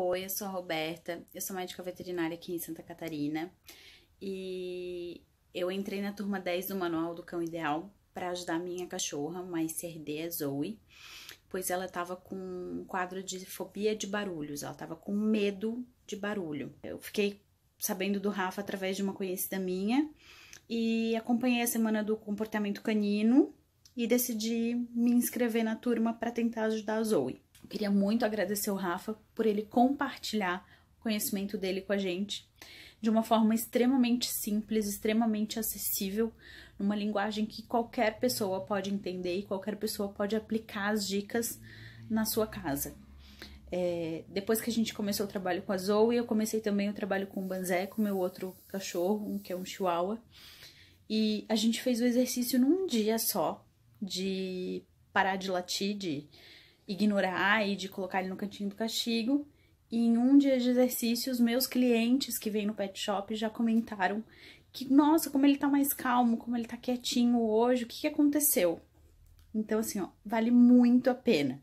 Oi, eu sou a Roberta, eu sou médica veterinária aqui em Santa Catarina e eu entrei na turma 10 do Manual do Cão Ideal para ajudar minha cachorra, uma SRD, a Zoe, pois ela estava com um quadro de fobia de barulhos, ela estava com medo de barulho. Eu fiquei sabendo do Rafa através de uma conhecida minha e acompanhei a semana do comportamento canino e decidi me inscrever na turma para tentar ajudar a Zoe. Queria muito agradecer o Rafa por ele compartilhar o conhecimento dele com a gente de uma forma extremamente simples, extremamente acessível, numa linguagem que qualquer pessoa pode entender e qualquer pessoa pode aplicar as dicas na sua casa. É, depois que a gente começou o trabalho com a Zoe, eu comecei também o trabalho com o Banzé, com meu outro cachorro, um que é um chihuahua. E a gente fez o exercício num dia só de parar de latir, de ignorar e de colocar ele no cantinho do castigo. E em um dia de exercícios, meus clientes que vêm no pet shop já comentaram que, nossa, como ele tá mais calmo, como ele tá quietinho hoje, o que, que aconteceu? Então, assim, ó, vale muito a pena.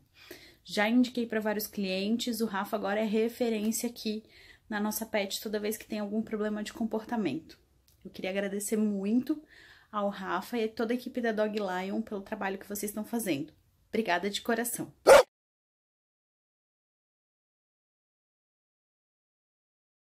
Já indiquei para vários clientes, o Rafa agora é referência aqui na nossa pet toda vez que tem algum problema de comportamento. Eu queria agradecer muito ao Rafa e toda a equipe da Dog Lion pelo trabalho que vocês estão fazendo. Obrigada de coração.